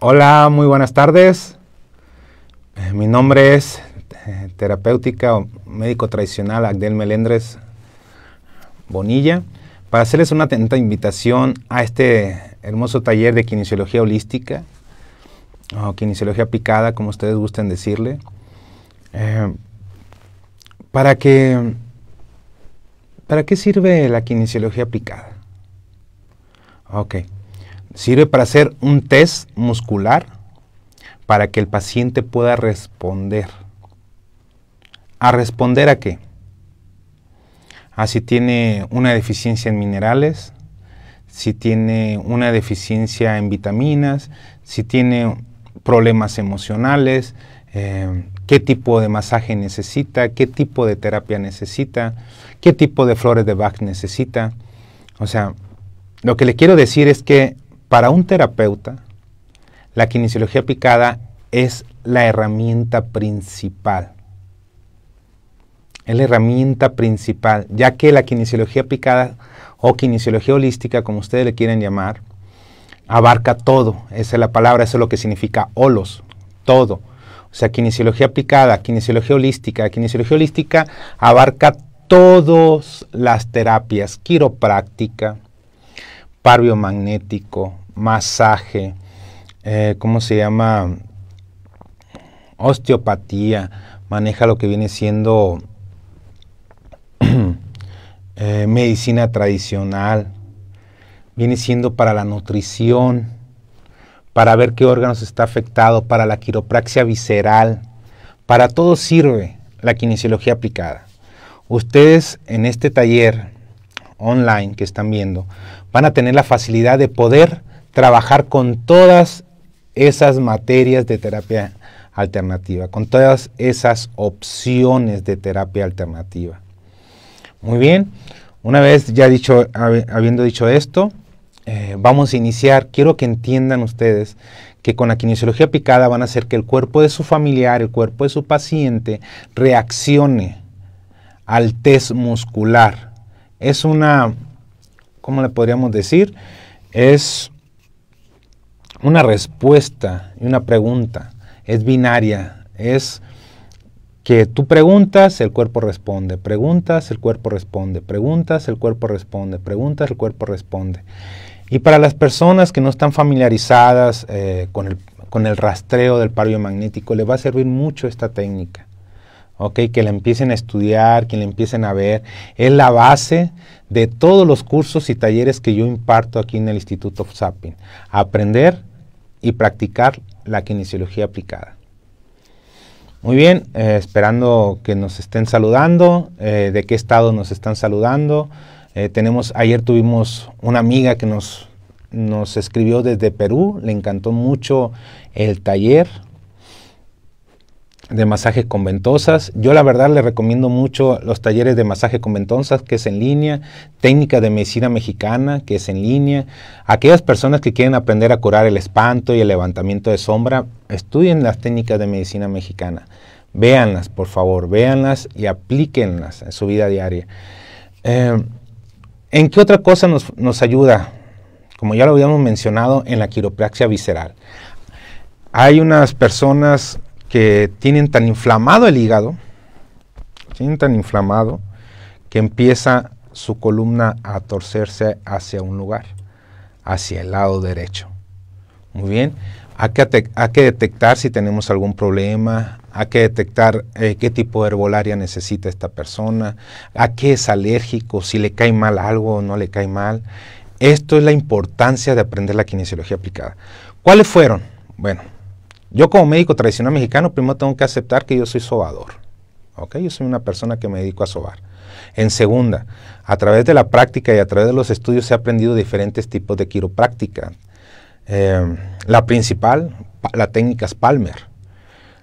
Hola, muy buenas tardes. Eh, mi nombre es eh, terapéutica o médico tradicional Agdel Melendres Bonilla para hacerles una atenta invitación a este hermoso taller de kinesiología holística o kinesiología aplicada como ustedes gusten decirle, eh, para que ¿Para qué sirve la kinesiología aplicada? Ok. Sirve para hacer un test muscular para que el paciente pueda responder. ¿A responder a qué? A ah, si tiene una deficiencia en minerales, si tiene una deficiencia en vitaminas, si tiene problemas emocionales, eh, qué tipo de masaje necesita, qué tipo de terapia necesita, qué tipo de flores de Bach necesita. O sea, lo que le quiero decir es que para un terapeuta, la kinesiología aplicada es la herramienta principal. Es la herramienta principal, ya que la kinesiología aplicada o kinesiología holística, como ustedes le quieren llamar, abarca todo. Esa es la palabra, eso es lo que significa holos, todo. O sea, kinesiología aplicada, kinesiología holística. Kinesiología holística abarca todas las terapias, quiropráctica, parbiomagnético, masaje, eh, ¿cómo se llama? Osteopatía, maneja lo que viene siendo eh, medicina tradicional, viene siendo para la nutrición, para ver qué órganos está afectado, para la quiropraxia visceral, para todo sirve la kinesiología aplicada. Ustedes en este taller online que están viendo van a tener la facilidad de poder trabajar con todas esas materias de terapia alternativa, con todas esas opciones de terapia alternativa. Muy bien, una vez ya dicho, habiendo dicho esto, eh, vamos a iniciar. Quiero que entiendan ustedes que con la kinesiología picada van a hacer que el cuerpo de su familiar, el cuerpo de su paciente, reaccione al test muscular. Es una, ¿cómo le podríamos decir? Es una respuesta y una pregunta. Es binaria, es que tú preguntas, el cuerpo responde, preguntas, el cuerpo responde, preguntas, el cuerpo responde, preguntas, el cuerpo responde. Y para las personas que no están familiarizadas eh, con, el, rastreo del pario magnético le va a servir mucho esta técnica. Okay, que la empiecen a estudiar, que la empiecen a ver. Es la base de todos los cursos y talleres que yo imparto aquí en el Instituto Sapping Aprender y practicar la kinesiología aplicada. Muy bien, eh, esperando que nos estén saludando, eh, de qué estado nos están saludando. Eh, tenemos, ayer tuvimos una amiga que nos, nos escribió desde Perú, le encantó mucho el taller, de masajes con ventosas. Yo la verdad le recomiendo mucho los talleres de masaje con ventosas, que es en línea, técnica de medicina mexicana, que es en línea. Aquellas personas que quieren aprender a curar el espanto y el levantamiento de sombra, estudien las técnicas de medicina mexicana. Véanlas, por favor, véanlas y aplíquenlas en su vida diaria. Eh, ¿En qué otra cosa nos ayuda? Como ya lo habíamos mencionado, en la quiropraxia visceral. Hay unas personas que tienen tan inflamado el hígado, tienen tan inflamado que empieza su columna a torcerse hacia un lugar, hacia el lado derecho. Muy bien, hay que, detectar si tenemos algún problema, hay que detectar eh, qué tipo de herbolaria necesita esta persona, a qué es alérgico, si le cae mal algo o no le cae mal. Esto es la importancia de aprender la kinesiología aplicada. ¿Cuáles fueron? Bueno, yo como médico tradicional mexicano, primero tengo que aceptar que yo soy sobador. Yo soy una persona que me dedico a sobar. En segunda, a través de la práctica y a través de los estudios he aprendido diferentes tipos de quiropráctica. Eh, la principal, la técnica es Palmer.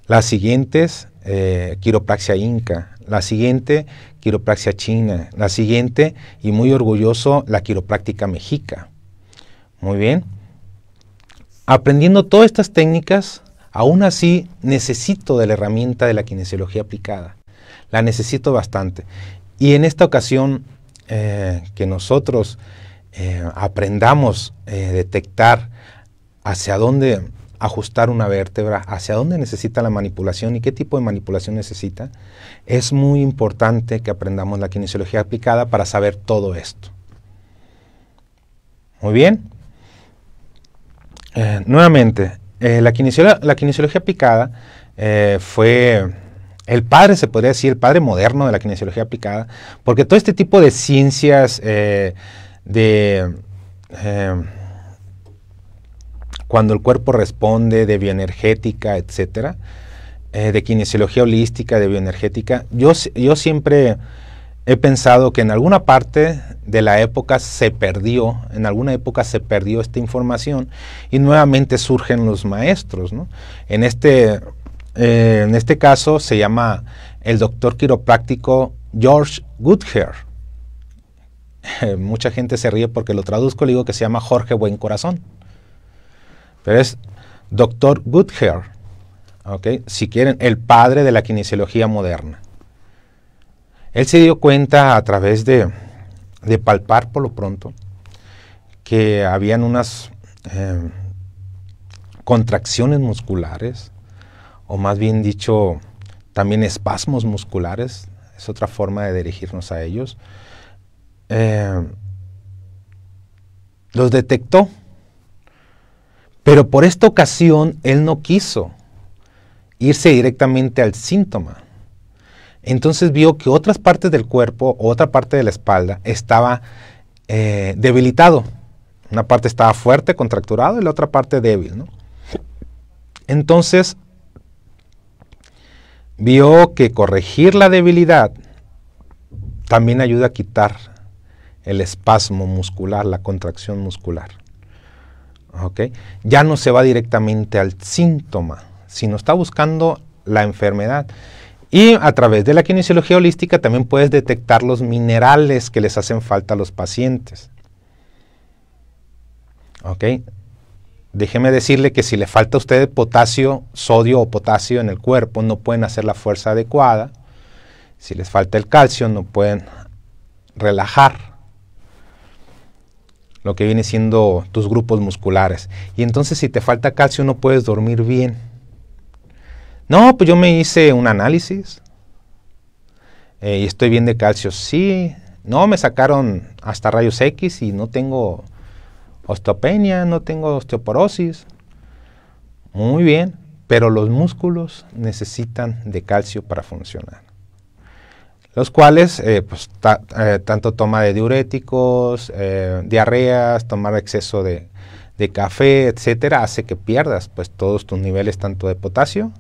Las siguientes, eh, quiropraxia inca. La siguiente, quiropraxia china. La siguiente, y muy orgulloso, la quiropráctica mexica. Muy bien. Aprendiendo todas estas técnicas, Aún así, necesito de la herramienta de la kinesiología aplicada. La necesito bastante. Y en esta ocasión, eh, que nosotros eh, aprendamos a eh, detectar hacia dónde ajustar una vértebra, hacia dónde necesita la manipulación y qué tipo de manipulación necesita, es muy importante que aprendamos la kinesiología aplicada para saber todo esto. Muy bien. nuevamente, eh, la, kinesiología aplicada eh, fue el padre, se podría decir, el padre moderno de la kinesiología aplicada, porque todo este tipo de ciencias eh, de cuando el cuerpo responde, de bioenergética, etcétera, de kinesiología holística, de bioenergética, yo, yo siempre he pensado que en alguna parte de la época se perdió, en alguna época se perdió esta información y nuevamente surgen los maestros. En, este, eh, en este caso se llama el doctor quiropráctico George Goodhair. mucha gente se ríe porque lo traduzco, le digo que se llama Jorge Buen Corazón. Pero es doctor Goodhair, si quieren, el padre de la kinesiología moderna. Él se dio cuenta a través de, palpar por lo pronto que habían unas eh, contracciones musculares, o más bien dicho, también espasmos musculares, es otra forma de dirigirnos a ellos. Eh, los detectó, pero por esta ocasión él no quiso irse directamente al síntoma, entonces vio que otras partes del cuerpo, otra parte de la espalda, estaba eh, debilitado. Una parte estaba fuerte, contracturado, y la otra parte débil. Entonces vio que corregir la debilidad también ayuda a quitar el espasmo muscular, la contracción muscular. Ya no se va directamente al síntoma, sino está buscando la enfermedad. Y a través de la kinesiología holística también puedes detectar los minerales que les hacen falta a los pacientes. ¿Ok? Déjeme decirle que si le falta a usted potasio, sodio o potasio en el cuerpo, no pueden hacer la fuerza adecuada. Si les falta el calcio, no pueden relajar lo que viene siendo tus grupos musculares. Y entonces si te falta calcio, no puedes dormir bien no, pues yo me hice un análisis eh, y estoy bien de calcio. Sí, no, me sacaron hasta rayos X y no tengo osteopenia, no tengo osteoporosis. Muy bien, pero los músculos necesitan de calcio para funcionar. Los cuales, eh, pues, eh, tanto toma de diuréticos, diarreas, tomar exceso de, de café, etcétera, hace que pierdas pues todos tus niveles tanto de potasio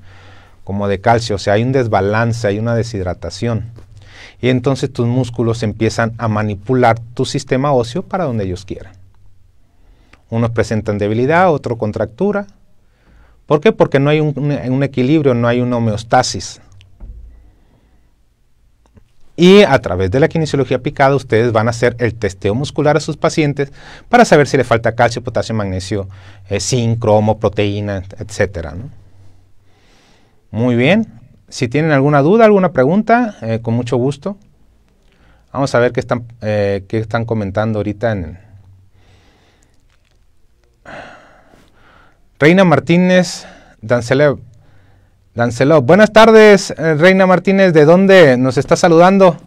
como de calcio, o sea, hay un desbalance, hay una deshidratación. Y entonces tus músculos empiezan a manipular tu sistema óseo para donde ellos quieran. Unos presentan debilidad, otro contractura. ¿Por qué? Porque no hay un, equilibrio, no hay una homeostasis. Y a través de la kinesiología aplicada, ustedes van a hacer el testeo muscular a sus pacientes para saber si le falta calcio, potasio, magnesio, eh, zinc, cromo, proteína, etcétera. ¿no? Muy bien. Si tienen alguna duda, alguna pregunta, eh, con mucho gusto. Vamos a ver qué están, eh, qué están comentando ahorita en... Reina Martínez Dancelo. Dancelo. Buenas tardes, eh, Reina Martínez. ¿De dónde nos está saludando?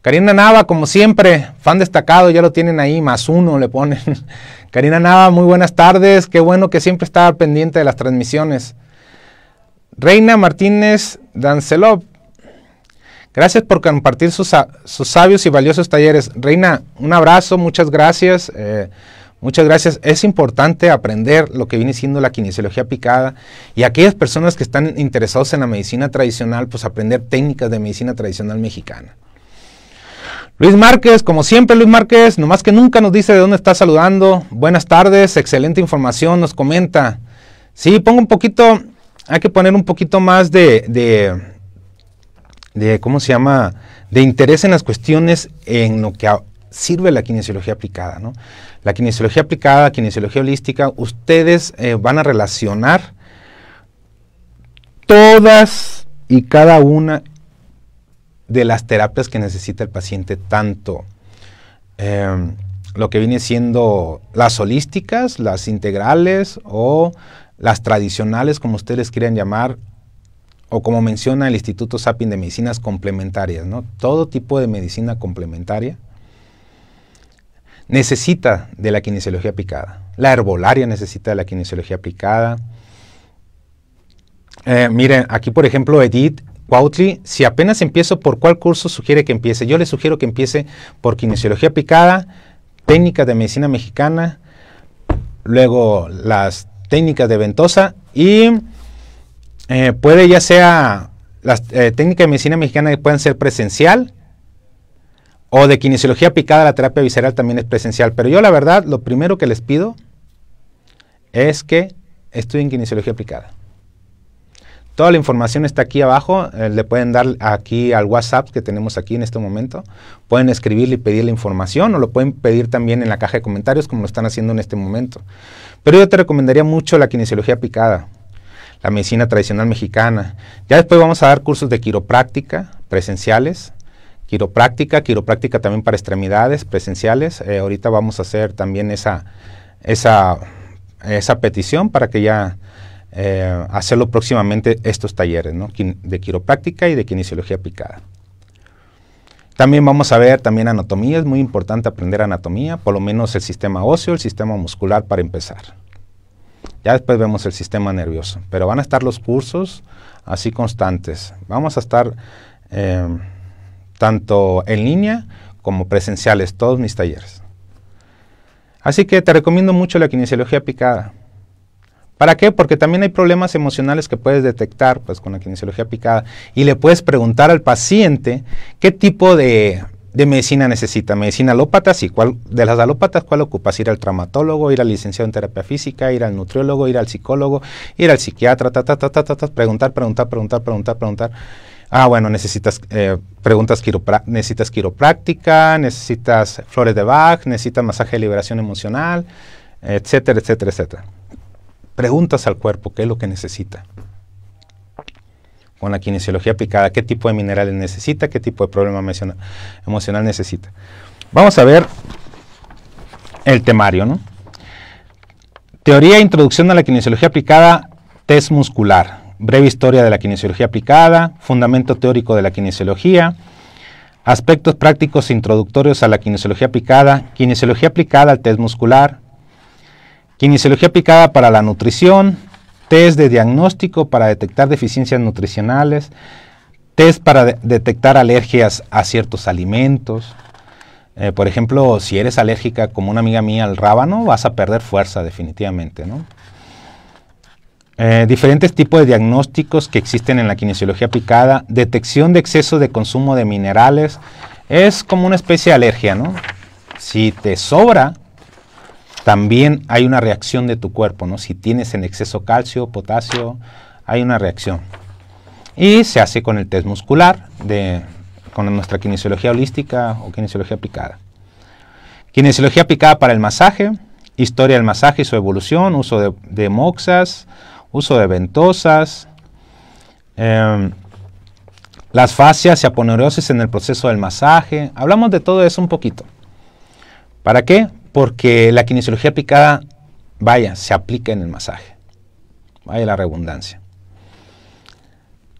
Karina Nava, como siempre, fan destacado, ya lo tienen ahí, más uno le ponen. Karina Nava, muy buenas tardes. Qué bueno que siempre está pendiente de las transmisiones. Reina Martínez Dancelov, gracias por compartir sus, sabios y valiosos talleres. Reina, un abrazo, muchas gracias. Eh, muchas gracias. Es importante aprender lo que viene siendo la kinesiología picada y aquellas personas que están interesados en la medicina tradicional, pues aprender técnicas de medicina tradicional mexicana. Luis Márquez, como siempre Luis Márquez, nomás que nunca nos dice de dónde está saludando. Buenas tardes, excelente información, nos comenta. Sí, pongo un poquito hay que poner un poquito más de, de, ¿cómo se llama? De interés en las cuestiones en lo que sirve la kinesiología aplicada, La kinesiología aplicada, kinesiología holística, ustedes eh, van a relacionar todas y cada una de las terapias que necesita el paciente, tanto em, lo que viene siendo las holísticas, las integrales o las tradicionales, como ustedes quieran llamar, o como menciona el Instituto Sapin de Medicinas Complementarias, ¿no? Todo tipo de medicina complementaria necesita de la kinesiología aplicada. La herbolaria necesita de la kinesiología aplicada. Eh, miren, aquí por ejemplo Edith Cuautli, si apenas empiezo, ¿por cuál curso sugiere que empiece? Yo le sugiero que empiece por kinesiología aplicada, técnicas de medicina mexicana, luego las técnicas de ventosa y eh, puede ya sea las eh, técnicas de medicina mexicana que pueden ser presencial o de kinesiología aplicada la terapia visceral también es presencial. Pero yo la verdad, lo primero que les pido es que estudien kinesiología aplicada. Toda la información está aquí abajo, eh, le pueden dar aquí al WhatsApp que tenemos aquí en este momento, pueden escribirle y pedirle la información o lo pueden pedir también en la caja de comentarios como lo están haciendo en este momento. Pero yo te recomendaría mucho la kinesiología picada, la medicina tradicional mexicana. Ya después vamos a dar cursos de quiropráctica presenciales, quiropráctica, quiropráctica también para extremidades presenciales. Eh, ahorita vamos a hacer también esa, esa, esa petición para que ya eh, hacerlo próximamente estos talleres de quiropráctica y de kinesiología aplicada. También vamos a ver también anatomía, es muy importante aprender anatomía, por lo menos el sistema óseo, el sistema muscular para empezar. Ya después vemos el sistema nervioso, pero van a estar los cursos así constantes. Vamos a estar eh, tanto en línea como presenciales, todos mis talleres. Así que te recomiendo mucho la kinesiología picada ¿Para qué? Porque también hay problemas emocionales que puedes detectar pues, con la kinesiología aplicada y le puedes preguntar al paciente qué tipo de, medicina necesita. Medicina alópata, sí. ¿Cuál, de las alópatas, ¿cuál ocupas? Ir al traumatólogo, ir al licenciado en terapia física, ir al nutriólogo, ir al psicólogo, ir al psiquiatra, preguntar, preguntar, preguntar, preguntar, preguntar. Ah, bueno, necesitas eh, preguntas necesitas quiropráctica, necesitas flores de Bach, necesitas masaje de liberación emocional, etcétera, etcétera, etcétera preguntas al cuerpo qué es lo que necesita. Con la kinesiología aplicada, qué tipo de minerales necesita, qué tipo de problema emocional, necesita. Vamos a ver el temario, ¿no? Teoría e introducción a la kinesiología aplicada, test muscular. Breve historia de la kinesiología aplicada, fundamento teórico de la kinesiología, aspectos prácticos introductorios a la kinesiología aplicada, kinesiología aplicada al test muscular, Kinesiología picada para la nutrición, test de diagnóstico para detectar deficiencias nutricionales, test para detectar alergias a ciertos alimentos. Eh, por ejemplo, si eres alérgica, como una amiga mía, al rábano, vas a perder fuerza definitivamente. Eh, diferentes tipos de diagnósticos que existen en la kinesiología picada, detección de exceso de consumo de minerales, es como una especie de alergia, ¿no? Si te sobra también hay una reacción de tu cuerpo, ¿no? Si tienes en exceso calcio, potasio, hay una reacción. Y se hace con el test muscular, de, con nuestra kinesiología holística o kinesiología aplicada. Kinesiología aplicada para el masaje, historia del masaje y su evolución, uso de, moxas, uso de ventosas, em, las fascias y aponeurosis en el proceso del masaje. Hablamos de todo eso un poquito. ¿Para qué? porque la kinesiología aplicada, vaya, se aplica en el masaje. Vaya la redundancia.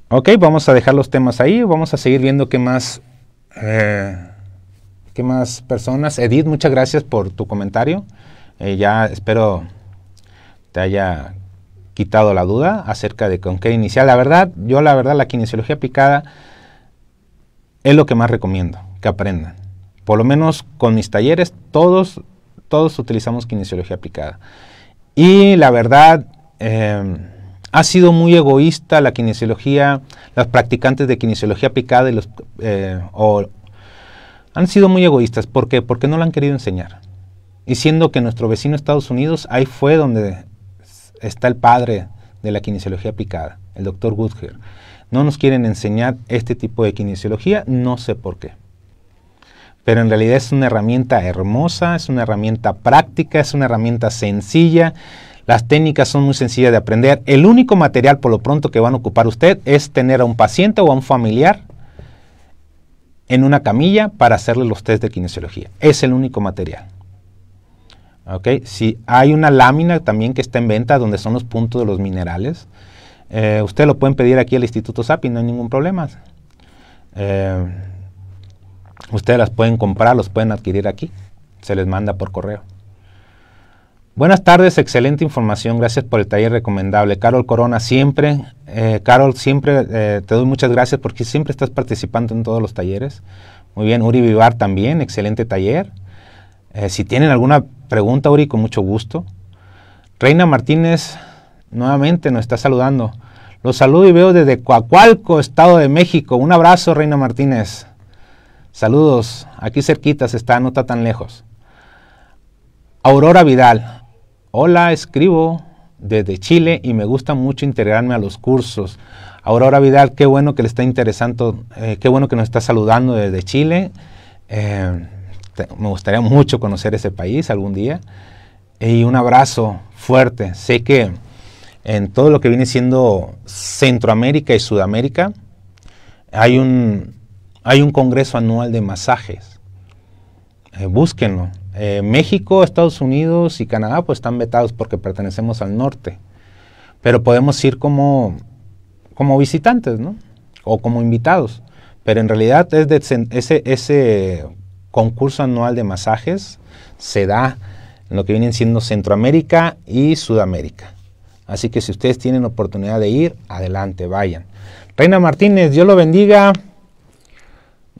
Ok, vamos a dejar los temas ahí, vamos a seguir viendo qué más, eh, qué más personas. Edith, muchas gracias por tu comentario. Eh, ya espero te haya quitado la duda acerca de con qué iniciar. La verdad, yo la verdad la kinesiología aplicada es lo que más recomiendo que aprendan. Por lo menos con mis talleres, todos todos utilizamos kinesiología aplicada. Y la verdad, em, ha sido muy egoísta la kinesiología, los practicantes de kinesiología aplicada eh, han sido muy egoístas. ¿Por qué? Porque no la han querido enseñar. Y siendo que nuestro vecino Estados Unidos, ahí fue donde está el padre de la kinesiología aplicada, el doctor Goodger. No nos quieren enseñar este tipo de kinesiología, no sé por qué pero en realidad es una herramienta hermosa, es una herramienta práctica, es una herramienta sencilla. Las técnicas son muy sencillas de aprender. El único material por lo pronto que van a ocupar usted es tener a un paciente o a un familiar en una camilla para hacerle los test de kinesiología. Es el único material. Si hay una lámina también que está en venta donde son los puntos de los minerales, eh, usted lo pueden pedir aquí al Instituto SAPI, no hay ningún problema. Eh, Ustedes las pueden comprar, los pueden adquirir aquí. Se les manda por correo. Buenas tardes, excelente información. Gracias por el taller recomendable. Carol Corona, siempre, eh, Carol, siempre eh, te doy muchas gracias porque siempre estás participando en todos los talleres. Muy bien, Uri Vivar también, excelente taller. Eh, si tienen alguna pregunta, Uri, con mucho gusto. Reina Martínez, nuevamente nos está saludando. Los saludo y veo desde Coacualco, Estado de México. Un abrazo, Reina Martínez. Saludos, aquí cerquitas está, no está tan lejos. Aurora Vidal, hola, escribo desde Chile y me gusta mucho integrarme a los cursos. Aurora Vidal, qué bueno que le está interesando, eh, qué bueno que nos está saludando desde Chile. Eh, me gustaría mucho conocer ese país algún día. Y un abrazo fuerte. Sé que en todo lo que viene siendo Centroamérica y Sudamérica hay un, hay un congreso anual de masajes. Eh, búsquenlo. Eh, México, Estados Unidos y Canadá pues están vetados porque pertenecemos al norte. Pero podemos ir como, como visitantes, O como invitados. Pero en realidad ese, ese concurso anual de masajes se da en lo que vienen siendo Centroamérica y Sudamérica. Así que si ustedes tienen oportunidad de ir, adelante, vayan. Reina Martínez, Dios lo bendiga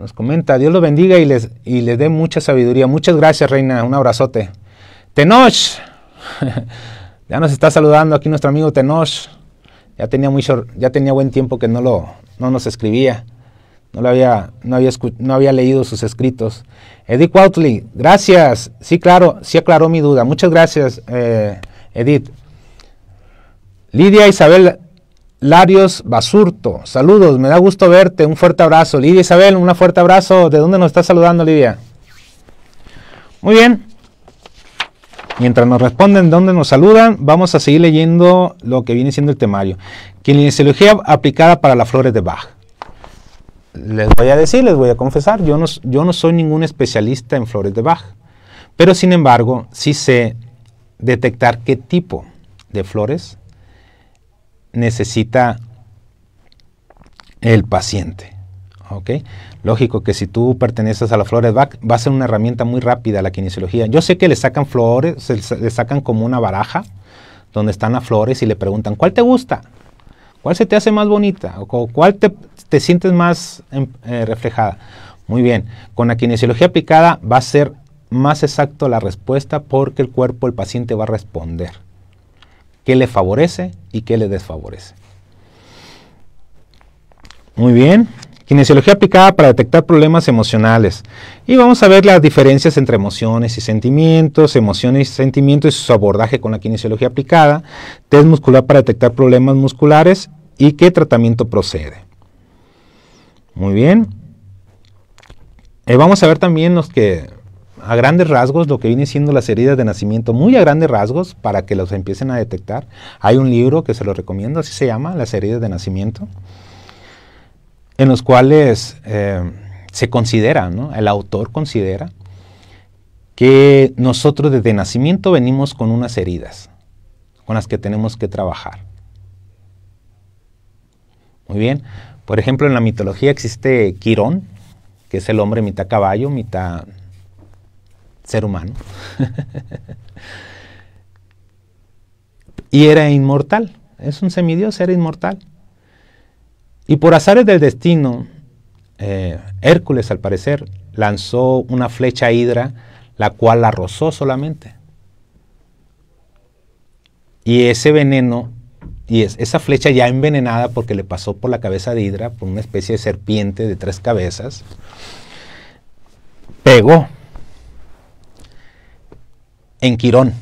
nos comenta, Dios los bendiga y les, y les dé mucha sabiduría. Muchas gracias, Reina, un abrazote. Tenoch, ya nos está saludando aquí nuestro amigo Tenoch. Ya tenía, muy ya tenía buen tiempo que no, lo, no nos escribía. No, lo había, no, había no había leído sus escritos. Edith Woutley, gracias. Sí, claro, sí aclaró mi duda. Muchas gracias, eh, Edith. Lidia Isabel Larios Basurto, saludos, me da gusto verte, un fuerte abrazo. Lidia Isabel, un fuerte abrazo. ¿De dónde nos estás saludando, Lidia? Muy bien. Mientras nos responden dónde nos saludan, vamos a seguir leyendo lo que viene siendo el temario. Kinesiología aplicada para las flores de Bach. Les voy a decir, les voy a confesar, yo no, yo no soy ningún especialista en flores de Bach, pero sin embargo sí sé detectar qué tipo de flores necesita el paciente. ok Lógico que si tú perteneces a la flores va, a ser una herramienta muy rápida la kinesiología. Yo sé que le sacan flores, le sacan como una baraja donde están las flores y le preguntan, ¿cuál te gusta? ¿Cuál se te hace más bonita? ¿O cuál te, sientes más em, eh, reflejada? Muy bien, con la kinesiología aplicada va a ser más exacto la respuesta porque el cuerpo, el paciente va a responder qué le favorece y qué le desfavorece. Muy bien. Kinesiología aplicada para detectar problemas emocionales. Y vamos a ver las diferencias entre emociones y sentimientos, emociones y sentimientos y su abordaje con la kinesiología aplicada, test muscular para detectar problemas musculares y qué tratamiento procede. Muy bien. Eh, vamos a ver también los que a grandes rasgos lo que viene siendo las heridas de nacimiento, muy a grandes rasgos, para que los empiecen a detectar. Hay un libro que se lo recomiendo, así se llama, Las heridas de nacimiento, en los cuales eh, se considera, ¿no? el autor considera que nosotros desde nacimiento venimos con unas heridas con las que tenemos que trabajar. Muy bien, por ejemplo, en la mitología existe Quirón, que es el hombre mitad caballo, mitad ser humano. y era inmortal. Es un semidios, era inmortal. Y por azares del destino, eh, Hércules, al parecer, lanzó una flecha a Hidra, la cual la rozó solamente. Y ese veneno, y esa flecha ya envenenada porque le pasó por la cabeza de Hidra, por una especie de serpiente de tres cabezas, pegó en Quirón.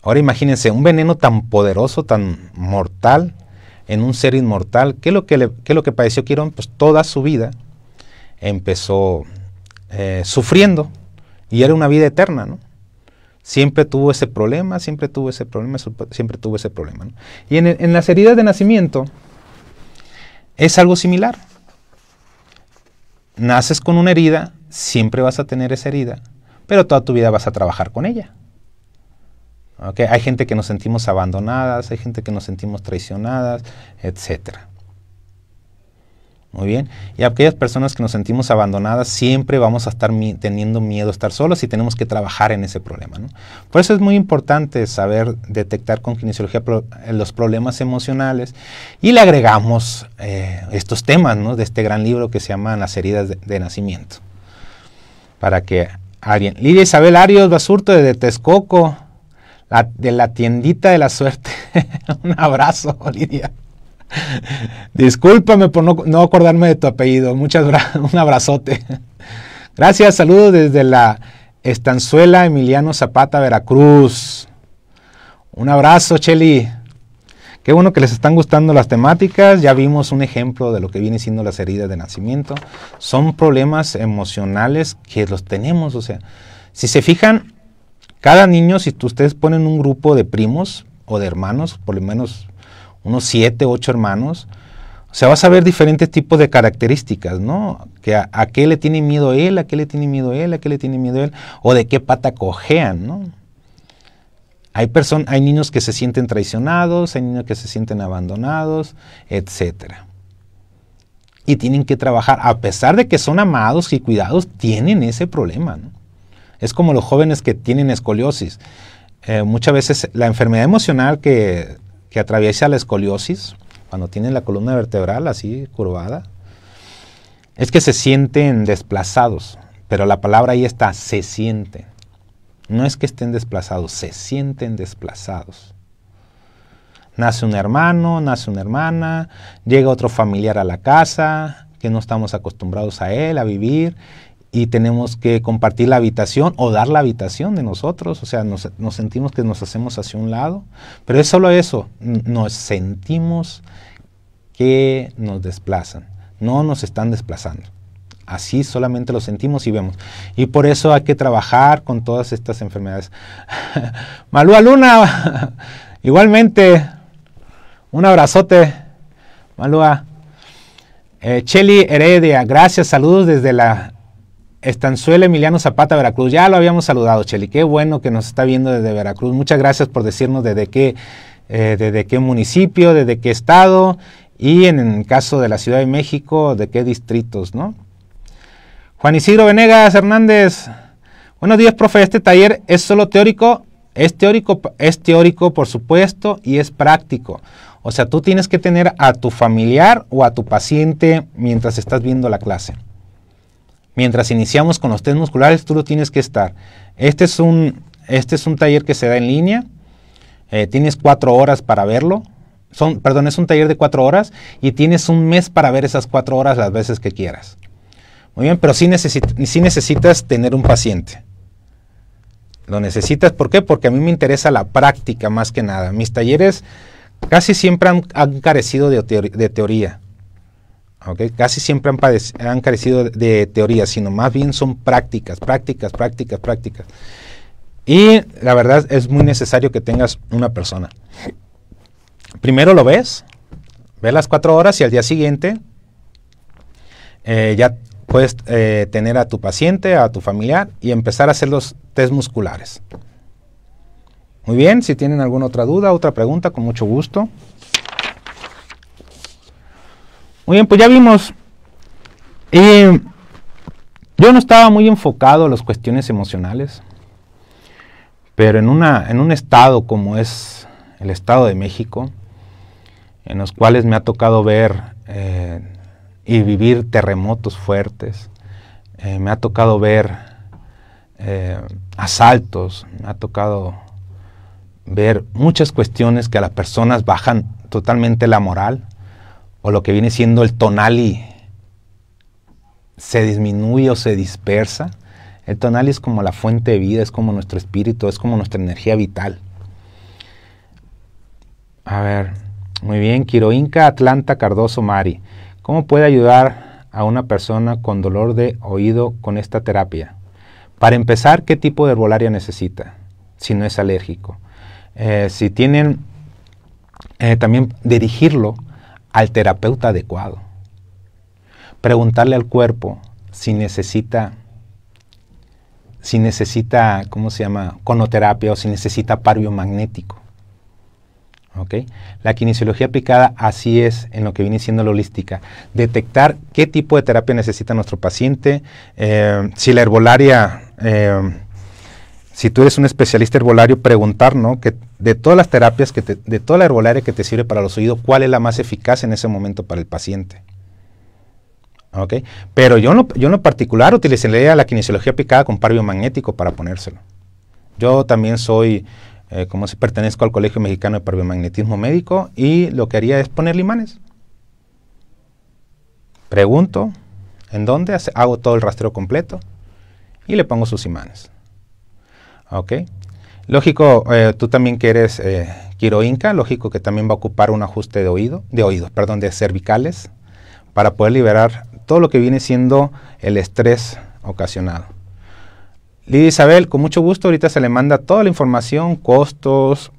Ahora imagínense, un veneno tan poderoso, tan mortal, en un ser inmortal, ¿qué es lo que, lo que padeció Quirón? Pues toda su vida empezó eh, sufriendo y era una vida eterna, ¿no? Siempre tuvo ese problema, siempre tuvo ese problema, siempre tuvo ese problema. Y en las heridas de nacimiento es algo similar. Naces con una herida, siempre vas a tener esa herida pero toda tu vida vas a trabajar con ella. Hay gente que nos sentimos abandonadas, hay gente que nos sentimos traicionadas, etc. Muy bien. Y aquellas personas que nos sentimos abandonadas, siempre vamos a estar teniendo miedo a estar solos y tenemos que trabajar en ese problema. Por eso es muy importante saber detectar con kinesiología eh, los problemas emocionales y le agregamos eh, estos temas ¿no? de este gran libro que se llama Las heridas de nacimiento, para que Lidia Isabel Arios Basurto desde Texcoco, de la tiendita de la suerte. Un abrazo, Lidia. Discúlpame por no, acordarme de tu apellido. Muchas un abrazote. Gracias, saludos desde la Estanzuela Emiliano Zapata, Veracruz. Un abrazo, Cheli. Qué bueno que les están gustando las temáticas. Ya vimos un ejemplo de lo que viene siendo las heridas de nacimiento. Son problemas emocionales que los tenemos. O sea, si se fijan, cada niño, si ustedes ponen un grupo de primos o de hermanos, por lo menos unos siete, ocho hermanos, o sea, vas a ver diferentes tipos de características, ¿no? Que a qué le tiene miedo él, a qué le tiene miedo él, a qué le tiene miedo él, o de qué pata cojean, ¿no? Hay, hay niños que se sienten traicionados, hay niños que se sienten abandonados, etc. Y tienen que trabajar, a pesar de que son amados y cuidados, tienen ese problema. Es como los jóvenes que tienen escoliosis. Eh, muchas veces la enfermedad emocional que, que atraviesa la escoliosis, cuando tienen la columna vertebral así curvada, es que se sienten desplazados, pero la palabra ahí está, se sienten. No es que estén desplazados, se sienten desplazados. Nace un hermano, nace una hermana, llega otro familiar a la casa que no estamos acostumbrados a él, a vivir, y tenemos que compartir la habitación o dar la habitación de nosotros, o sea, nos, sentimos que nos hacemos hacia un lado, pero es solo eso, nos sentimos que nos desplazan, no nos están desplazando. Así solamente lo sentimos y vemos. Y por eso hay que trabajar con todas estas enfermedades. Malúa Luna, igualmente, un abrazote. Malúa. Eh, Cheli Heredia, gracias, saludos desde la Estanzuela Emiliano Zapata, Veracruz. Ya lo habíamos saludado, Cheli. Qué bueno que nos está viendo desde Veracruz. Muchas gracias por decirnos desde qué, eh, desde qué municipio, desde qué estado y en el caso de la Ciudad de México, de qué distritos, ¿no? Juan Isidro Venegas Hernández. Buenos días, profe. Este taller es solo teórico. Es teórico, es teórico, por supuesto, y es práctico. O sea, tú tienes que tener a tu familiar o a tu paciente mientras estás viendo la clase. Mientras iniciamos con los test musculares, tú lo tienes que estar. Este es un, este es un taller que se da en línea. Eh, tienes cuatro horas para verlo. Son, perdón, es un taller de cuatro horas y tienes un mes para ver esas cuatro horas las veces que quieras. Muy bien, pero sí, necesitas tener un paciente. Lo necesitas, ¿por qué? Porque a mí me interesa la práctica más que nada. Mis talleres casi siempre han, carecido de, teoría. Okay. Casi siempre han, carecido de, teoría, sino más bien son prácticas, prácticas, prácticas, prácticas. Y la verdad es muy necesario que tengas una persona. Primero lo ves, ves las cuatro horas y al día siguiente eh, ya puedes eh, tener a tu paciente, a tu familiar y empezar a hacer los test musculares. Muy bien, si tienen alguna otra duda, otra pregunta, con mucho gusto. Muy bien, pues ya vimos. yo no estaba muy enfocado a las cuestiones emocionales, pero en, una, en un estado como es el Estado de México, en los cuales me ha tocado ver eh, y vivir terremotos fuertes. Eh, me ha tocado ver eh, asaltos, me ha tocado ver muchas cuestiones que a las personas bajan totalmente la moral o lo que viene siendo el tonali se disminuye o se dispersa. El tonali es como la fuente de vida, es como nuestro espíritu, es como nuestra energía vital. A ver, muy bien, Quiroinca Atlanta Cardoso Mari. ¿Cómo puede ayudar a una persona con dolor de oído con esta terapia? Para empezar, ¿qué tipo de herbolaria necesita? Si no es alérgico. Eh, si tienen, eh, también dirigirlo al terapeuta adecuado. Preguntarle al cuerpo si necesita, si necesita, ¿cómo se llama? Conoterapia o si necesita parvio magnético. ¿Okay? La kinesiología aplicada así es en lo que viene siendo la holística. Detectar qué tipo de terapia necesita nuestro paciente, eh, si la herbolaria, eh, si tú eres un especialista herbolario, preguntar, Que de todas las terapias, que de toda la herbolaria que te sirve para los oídos, ¿cuál es la más eficaz en ese momento para el paciente? ¿Okay? Pero yo en, yo particular utilizaría la kinesiología aplicada con par magnético para ponérselo. Yo también soy eh, como si pertenezco al Colegio Mexicano de Parbiomagnetismo Médico, y lo que haría es ponerle imanes. Pregunto, ¿en dónde? Hago todo el rastreo completo y le pongo sus imanes. ¿Ok? Lógico, eh, tú también que eres eh, quiroinca, lógico que también va a ocupar un ajuste de oído, de oídos, perdón, de cervicales, para poder liberar todo lo que viene siendo el estrés ocasionado. Lidia Isabel, con mucho gusto, ahorita se le manda toda la información, costos,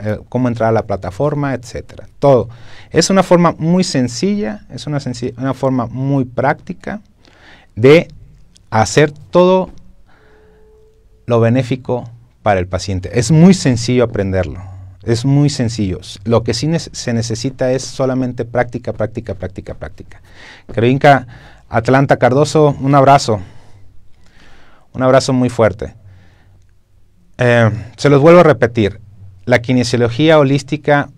eh, cómo entrar a la plataforma, etcétera, todo. Es una forma muy sencilla, es una, una forma muy práctica de hacer todo lo benéfico para el paciente. Es muy sencillo aprenderlo, es muy sencillo. Lo que sí se necesita es solamente práctica, práctica, práctica, práctica. Creinca Atlanta Cardoso, un abrazo. Un abrazo muy fuerte. Eh, se los vuelvo a repetir. La kinesiología holística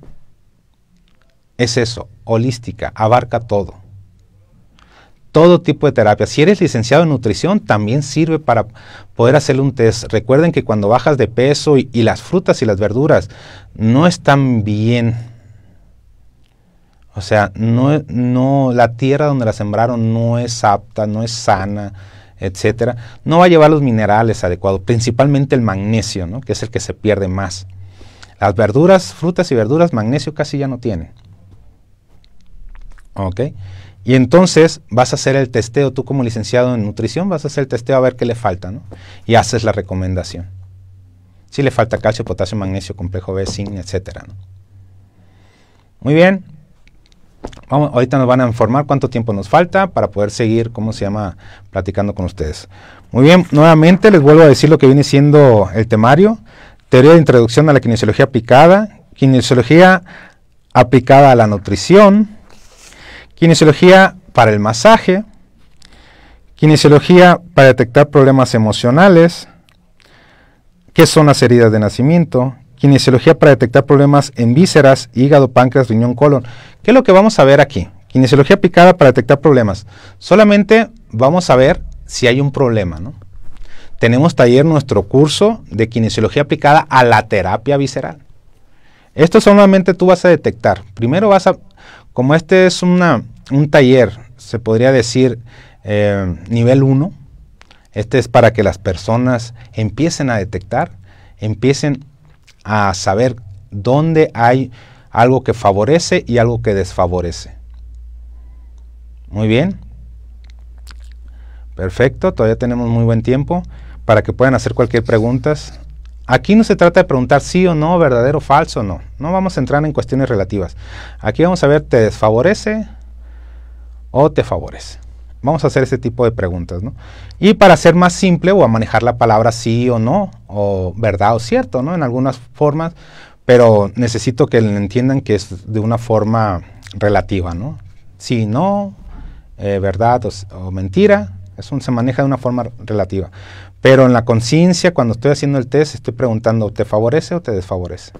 es eso, holística, abarca todo. Todo tipo de terapia. Si eres licenciado en nutrición, también sirve para poder hacer un test. Recuerden que cuando bajas de peso y, las frutas y las verduras no están bien. O sea, no, no, la tierra donde la sembraron no es apta, no es sana etcétera, no va a llevar los minerales adecuados, principalmente el magnesio, ¿no? que es el que se pierde más. Las verduras, frutas y verduras, magnesio casi ya no tienen. ¿Ok? Y entonces vas a hacer el testeo, tú como licenciado en nutrición, vas a hacer el testeo a ver qué le falta, Y haces la recomendación. Si le falta calcio, potasio, magnesio, complejo B, zinc, etcétera, Muy bien, ahorita nos van a informar cuánto tiempo nos falta para poder seguir, ¿cómo se llama?, platicando con ustedes. Muy bien, nuevamente les vuelvo a decir lo que viene siendo el temario. Teoría de introducción a la kinesiología aplicada, kinesiología aplicada a la nutrición, kinesiología para el masaje, kinesiología para detectar problemas emocionales, qué son las heridas de nacimiento, kinesiología para detectar problemas en vísceras, hígado, páncreas, riñón, colon. ¿Qué es lo que vamos a ver aquí? Kinesiología aplicada para detectar problemas. Solamente vamos a ver si hay un problema, ¿no? Tenemos taller nuestro curso de kinesiología aplicada a la terapia visceral. Esto solamente tú vas a detectar. Primero vas a, como este es una, un taller, se podría decir eh, nivel 1, este es para que las personas empiecen a detectar, empiecen a saber dónde hay algo que favorece y algo que desfavorece. Muy bien. Perfecto, todavía tenemos muy buen tiempo para que puedan hacer cualquier pregunta. Aquí no se trata de preguntar sí o no, verdadero o falso, no. No vamos a entrar en cuestiones relativas. Aquí vamos a ver, ¿te desfavorece o te favorece? Vamos a hacer ese tipo de preguntas, Y para ser más simple o a manejar la palabra sí o no, o verdad o cierto, ¿no? En algunas formas, pero necesito que entiendan que es de una forma relativa, ¿no? Sí, no, eh, verdad o, o, mentira, eso se maneja de una forma relativa. Pero en la conciencia, cuando estoy haciendo el test, estoy preguntando, ¿te favorece o te desfavorece?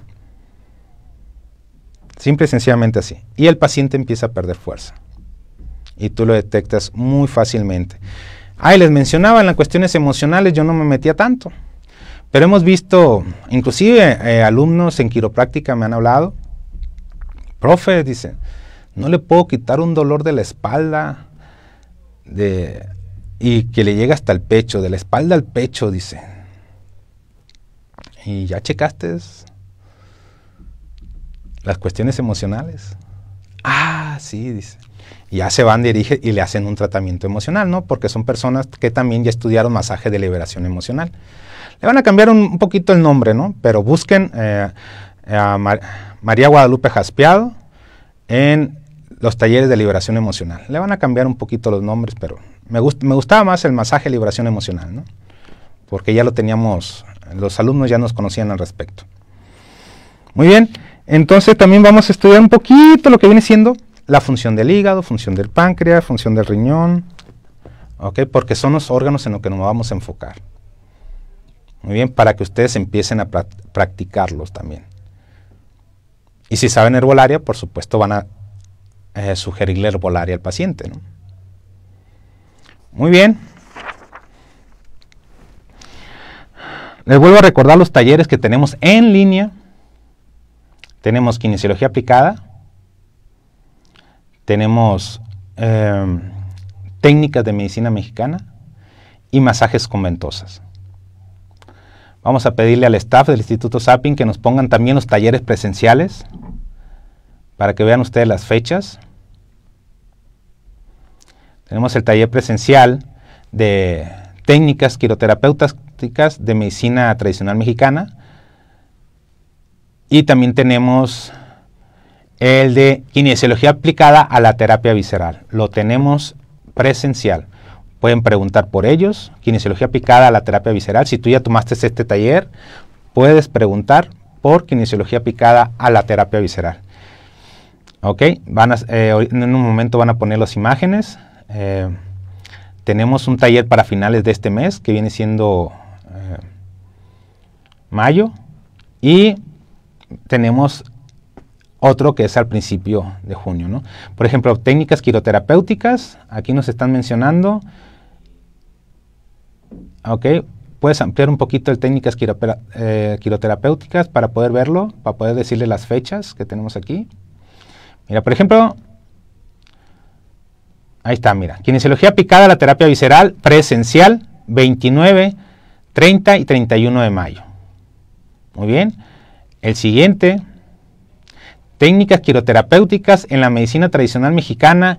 Simple y sencillamente así. Y el paciente empieza a perder fuerza y tú lo detectas muy fácilmente. Ahí les mencionaba, en las cuestiones emocionales yo no me metía tanto, pero hemos visto, inclusive eh, alumnos en quiropráctica me han hablado, profe, dice, no le puedo quitar un dolor de la espalda y que le llega hasta el pecho, de la espalda al pecho, dice. ¿Y ya checaste las cuestiones emocionales? Ah, sí, dice ya se van, dirige y le hacen un tratamiento emocional, ¿no? Porque son personas que también ya estudiaron masaje de liberación emocional. Le van a cambiar un, poquito el nombre, ¿no? Pero busquen eh, a María Guadalupe Jaspiado en los talleres de liberación emocional. Le van a cambiar un poquito los nombres, pero me, me gustaba más el masaje de liberación emocional, ¿no? Porque ya lo teníamos, los alumnos ya nos conocían al respecto. Muy bien, entonces también vamos a estudiar un poquito lo que viene siendo la función del hígado, función del páncreas, función del riñón, ¿ok? Porque son los órganos en los que nos vamos a enfocar. Muy bien, para que ustedes empiecen a practicarlos también. Y si saben herbolaria, por supuesto van a eh, sugerirle herbolaria al paciente, Muy bien. Les vuelvo a recordar los talleres que tenemos en línea. Tenemos kinesiología aplicada, tenemos em, técnicas de medicina mexicana y masajes con ventosas. Vamos a pedirle al staff del Instituto Sapin que nos pongan también los talleres presenciales para que vean ustedes las fechas. Tenemos el taller presencial de técnicas quiroterapéuticas de medicina tradicional mexicana. Y también tenemos el de kinesiología aplicada a la terapia visceral. Lo tenemos presencial. Pueden preguntar por ellos, kinesiología aplicada a la terapia visceral. Si tú ya tomaste este taller, puedes preguntar por kinesiología aplicada a la terapia visceral. Ok, van eh, en un momento van a poner las imágenes. Eh, tenemos un taller para finales de este mes, que viene siendo eh, mayo. Y tenemos otro que es al principio de junio. Por ejemplo, técnicas quiroterapéuticas, aquí nos están mencionando. Ok, puedes ampliar un poquito el técnicas eh, quiroterapéuticas para poder verlo, para poder decirle las fechas que tenemos aquí. Mira, por ejemplo, ahí está, mira, kinesiología aplicada a la terapia visceral presencial 29, 30 y 31 de mayo. Muy bien, el siguiente técnicas quiroterapéuticas en la medicina tradicional mexicana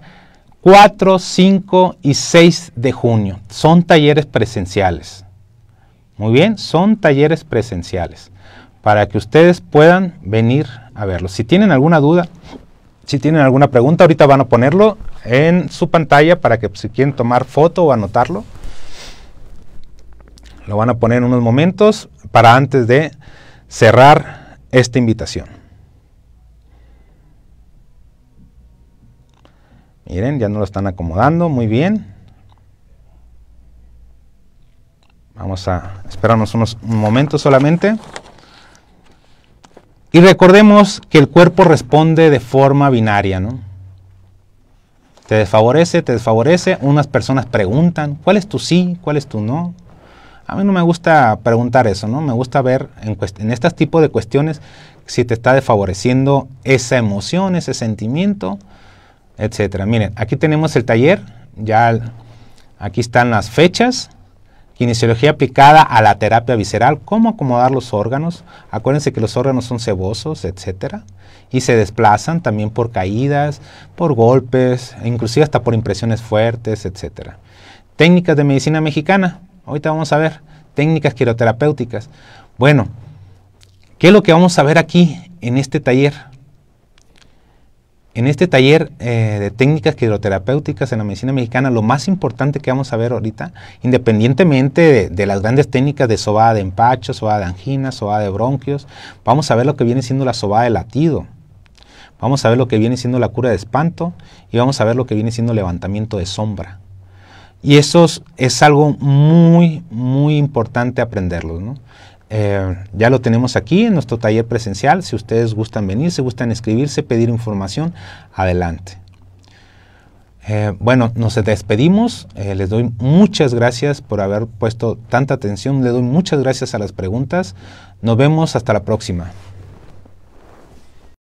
4, 5 y 6 de junio. Son talleres presenciales. Muy bien, son talleres presenciales para que ustedes puedan venir a verlos. Si tienen alguna duda, si tienen alguna pregunta, ahorita van a ponerlo en su pantalla para que si quieren tomar foto o anotarlo, lo van a poner en unos momentos para antes de cerrar esta invitación. Miren, ya no lo están acomodando, muy bien. Vamos a esperarnos unos momentos solamente. Y recordemos que el cuerpo responde de forma binaria, ¿no? Te desfavorece, te desfavorece. Unas personas preguntan, ¿cuál es tu sí? ¿Cuál es tu no? A mí no me gusta preguntar eso, ¿no? Me gusta ver en, en este tipo de cuestiones si te está desfavoreciendo esa emoción, ese sentimiento etcétera. Miren, aquí tenemos el taller, ya aquí están las fechas, kinesiología aplicada a la terapia visceral, cómo acomodar los órganos. Acuérdense que los órganos son cebosos, etcétera, y se desplazan también por caídas, por golpes, inclusive hasta por impresiones fuertes, etcétera. Técnicas de medicina mexicana. Ahorita vamos a ver técnicas quiroterapéuticas. Bueno, ¿qué es lo que vamos a ver aquí en este taller? En este taller eh, de técnicas hidroterapéuticas en la medicina mexicana, lo más importante que vamos a ver ahorita, independientemente de, las grandes técnicas de sobada de empacho, sobada de angina, sobada de bronquios, vamos a ver lo que viene siendo la sobada de latido. Vamos a ver lo que viene siendo la cura de espanto y vamos a ver lo que viene siendo levantamiento de sombra. Y eso es, algo muy, muy importante aprenderlo. ¿no? Eh, ya lo tenemos aquí en nuestro taller presencial. Si ustedes gustan venir, si gustan escribirse, pedir información, adelante. Eh, bueno, nos despedimos. Eh, les doy muchas gracias por haber puesto tanta atención. Les doy muchas gracias a las preguntas. Nos vemos hasta la próxima.